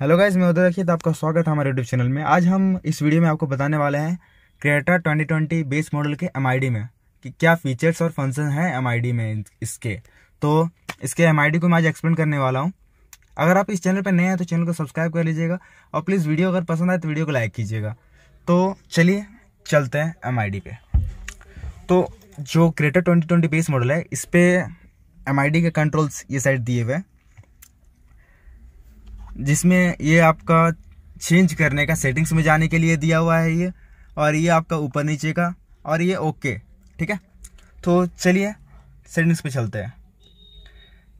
hello guys मैं उदय रखिए आपका स्वागत है हमारे यूट्यूब चैनल में आज हम इस वीडियो में आपको बताने वाले हैं क्रेटा 2020 बेस मॉडल के एम में कि क्या फीचर्स और फंक्शन हैं एम में इसके तो इसके एम को मैं आज एक्सप्लेन करने वाला हूँ अगर आप इस चैनल पर नए हैं तो चैनल को सब्सक्राइब कर लीजिएगा और प्लीज़ वीडियो अगर पसंद आए तो वीडियो को लाइक कीजिएगा तो चलिए चलते हैं एम पे तो जो क्रेटा ट्वेंटी बेस मॉडल है इस पर एम के कंट्रोल्स ये साइड दिए हुए हैं जिसमें ये आपका चेंज करने का सेटिंग्स में जाने के लिए दिया हुआ है ये और ये आपका ऊपर नीचे का और ये ओके ठीक है तो चलिए सेटिंग्स पे चलते हैं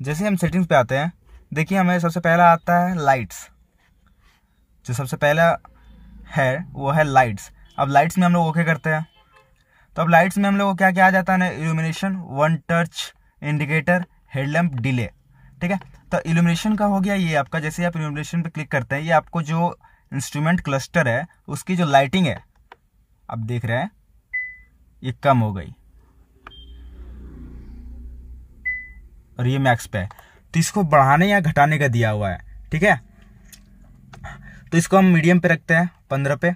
जैसे हम सेटिंग्स पे आते हैं देखिए हमें सबसे पहला आता है लाइट्स जो सबसे पहला है वो है लाइट्स अब लाइट्स में हम लोग ओके करते हैं तो अब लाइट्स में हम लोग को क्या क्या आ जाता है ना illumination one touch indicator headlamp delay ठीक है तो इल्यूमिनेशन का हो गया ये आपका जैसे आप इल्यूमिनेशन पे क्लिक करते हैं ये आपको जो इंस्ट्रूमेंट क्लस्टर है उसकी जो लाइटिंग है आप देख रहे हैं ये कम हो गई और ये मैक्स पे है तो इसको बढ़ाने या घटाने का दिया हुआ है ठीक है तो इसको हम मीडियम पे रखते हैं पंद्रह पे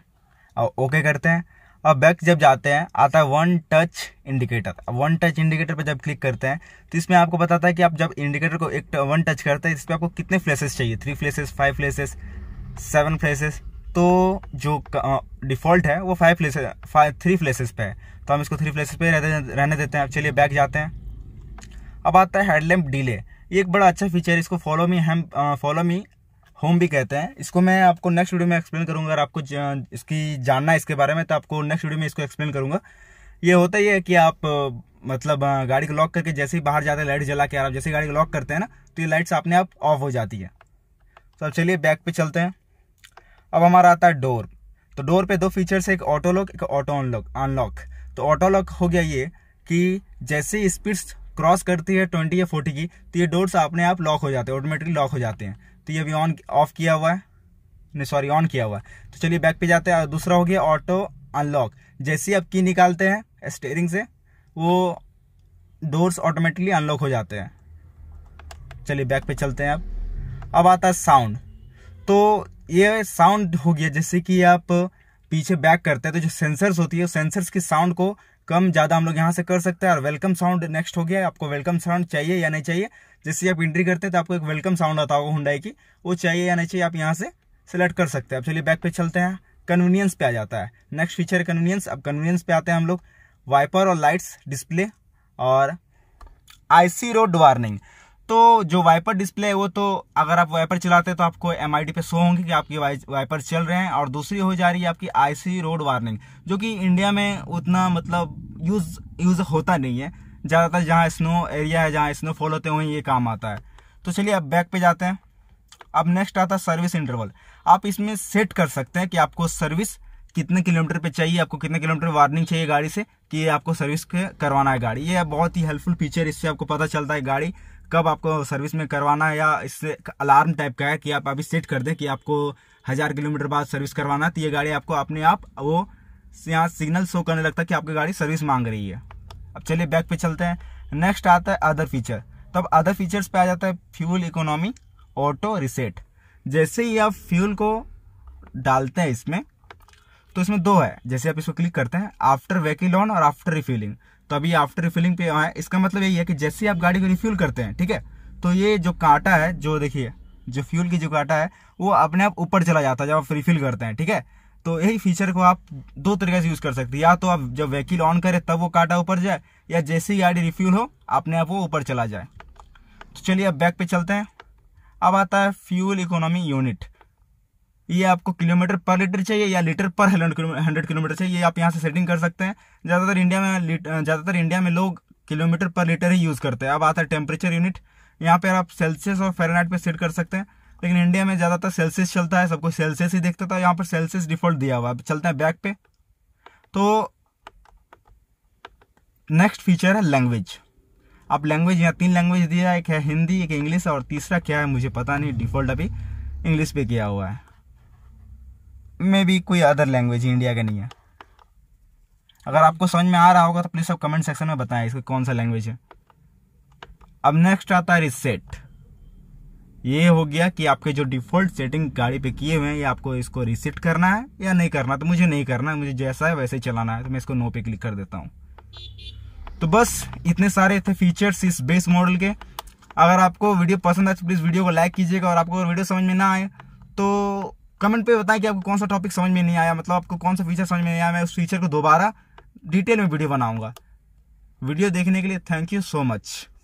और ओके करते हैं अब बैक जब जाते हैं आता है वन टच इंडिकेटर अब वन टच इंडिकेटर पर जब क्लिक करते हैं तो इसमें आपको बताता है कि आप जब इंडिकेटर को एक वन टच करते हैं इस पर आपको कितने फ्लेसेस चाहिए three flashes five flashes seven flashes तो जो डिफ़ॉल्ट है वो five flashes five three flashes पे है तो हम इसको थ्री फ्लेसेस पे रहते रहने देते हैं अब चलिए बैक जाते हैं अब आता है हेडलैम्प डिले ये एक बड़ा अच्छा फीचर है इसको फॉलो मी हम फॉलो मी होम भी कहते हैं इसको मैं आपको नेक्स्ट वीडियो में एक्सप्लेन करूंगा अगर आपको जा, इसकी जानना है इसके बारे में तो आपको नेक्स्ट वीडियो में इसको एक्सप्लेन करूंगा ये होता ही है कि आप मतलब गाड़ी को लॉक करके जैसे ही बाहर जाते हैं लाइट जला के आप जैसे गाड़ी को लॉक करते हैं ना तो ये लाइट्स अपने आप ऑफ हो जाती है तो अब चलिए बैक पे चलते हैं अब हमारा आता है डोर तो डोर पे दो फीचर्स है एक ऑटो लॉक एक ऑटो अनलॉक अनलॉक तो ऑटो लॉक हो गया ये कि जैसे स्पीड्स क्रॉस करती है ट्वेंटी या फोर्टी की तो ये डोर्स अपने आप लॉक हो जाते हैं ऑटोमेटिकली लॉक हो जाते हैं तो ये अभी ऑन ऑफ किया हुआ है नहीं सॉरी ऑन किया हुआ है तो चलिए बैक पे जाते हैं दूसरा हो गया ऑटो अनलॉक जैसे ही आप की निकालते हैं स्टेयरिंग से वो डोर्स ऑटोमेटिकली अनलॉक हो जाते हैं चलिए बैक पे चलते हैं अब अब आता है साउंड तो ये साउंड हो गया जैसे कि आप पीछे बैक करते हैं तो जो सेंसर्स होती है सेंसर्स की साउंड को कम ज़्यादा हम लोग यहाँ से कर सकते हैं और वेलकम साउंड नेक्स्ट हो गया आपको वेलकम साउंड चाहिए या नहीं चाहिए जैसे आप एंट्री करते हैं तो आपको एक वेलकम साउंड आता होगा हुडाई की वो चाहिए या नहीं चाहिए आप यहाँ से सेलेक्ट कर सकते हैं अब चलिए बैक पे चलते हैं कन्वीनियंस पे आ जाता है नेक्स्ट फीचर कन्वीनियंस अब कन्वीनियंस पे आते हैं हम लोग वाइपर और लाइट्स डिस्प्ले और आईसी रोड वार्निंग तो जो वाइपर डिस्प्ले है वो तो अगर आप वाइपर चलाते हैं तो आपको एम पे शो होंगे कि आपकी वाइपर चल रहे हैं और दूसरी हो जा रही है आपकी आईसी रोड वार्निंग जो कि इंडिया में उतना मतलब यूज यूज होता नहीं है ज़्यादातर जहाँ स्नो एरिया है जहाँ स्नोफॉल होते हैं वहीं ये काम आता है तो चलिए अब बैक पे जाते हैं अब नेक्स्ट आता है सर्विस इंटरवल आप इसमें सेट कर सकते हैं कि आपको सर्विस कितने किलोमीटर पे चाहिए आपको कितने किलोमीटर वार्निंग चाहिए गाड़ी से कि आपको सर्विस करवाना है गाड़ी ये बहुत ही हेल्पफुल फीचर इससे आपको पता चलता है गाड़ी कब आपको सर्विस में करवाना है या इससे अलार्म टाइप का है कि आप अभी सेट कर दें कि आपको हज़ार किलोमीटर बाद सर्विस करवाना है तो ये गाड़ी आपको अपने आप वो यहाँ सिग्नल शो करने लगता है कि आपकी गाड़ी सर्विस मांग रही है अब चलिए बैक पे चलते हैं नेक्स्ट आता है अदर फीचर तो अब अदर फीचर्स पे आ जाता है फ्यूल इकोनॉमी ऑटो रिसेट जैसे ही आप फ्यूल को डालते हैं इसमें तो इसमें दो है जैसे आप इसको क्लिक करते हैं आफ्टर वेकिल ऑन और आफ्टर रिफ्यूलिंग तो अभी आफ्टर रिफ्यूलिंग पे है इसका मतलब यही है कि जैसे ही आप गाड़ी को रिफ्यूल करते हैं ठीक है तो ये जो कांटा है जो देखिए जो फ्यूल की जो कांटा है वो अपने आप ऊपर चला जाता है जब आप रिफिल करते हैं ठीक है तो यही फीचर को आप दो तरीके से यूज़ कर सकते हैं या तो आप जब व्हीकिल ऑन करें तब वो काटा ऊपर जाए या जैसे ही गाड़ी रिफ्यूल हो अपने आप वो ऊपर चला जाए तो चलिए अब बैक पे चलते हैं अब आता है फ्यूल इकोनॉमी यूनिट ये आपको किलोमीटर पर लीटर चाहिए या लीटर पर हंड्रेड किलोमीटर चाहिए ये आप यहाँ से सेटिंग कर सकते हैं ज़्यादातर इंडिया में ज़्यादातर इंडिया में लोग किलोमीटर पर लीटर ही यूज़ करते हैं अब आता है टेम्परेचर यूनिट यहाँ पर आप सेल्सियस और फेरनाइट पर सेट कर सकते हैं लेकिन इंडिया में ज़्यादातर सेल्सियस चलता है सबको सेल्सियस ही देखता था यहाँ पर सेल्सियस डिफॉल्ट दिया हुआ है चलते हैं बैक पे तो नेक्स्ट फीचर है लैंग्वेज आप लैंग्वेज यहाँ तीन लैंग्वेज दिया है एक है हिंदी एक इंग्लिश और तीसरा क्या है मुझे पता नहीं डिफॉल्ट अभी इंग्लिश पे किया हुआ है मे बी कोई अदर लैंग्वेज इंडिया का नहीं है अगर आपको समझ में आ रहा होगा तो प्लीज़ आप कमेंट सेक्शन में बताएं इसका कौन सा लैंग्वेज है अब नेक्स्ट आता है रिसेट ये हो गया कि आपके जो डिफॉल्ट सेटिंग गाड़ी पे किए हुए हैं ये आपको इसको रिसेट करना है या नहीं करना तो मुझे नहीं करना है मुझे जैसा है वैसे ही चलाना है तो मैं इसको नो पे क्लिक कर देता हूँ तो बस इतने सारे थे फीचर्स इस बेस मॉडल के अगर आपको वीडियो पसंद आए तो प्लीज़ वीडियो को लाइक कीजिएगा और आपको वीडियो समझ में ना आए तो कमेंट पर बताएं कि आपको कौन सा टॉपिक समझ में नहीं आया मतलब आपको कौन सा फीचर समझ में नहीं आया मैं उस फीचर को दोबारा डिटेल में वीडियो बनाऊंगा वीडियो देखने के लिए थैंक यू सो मच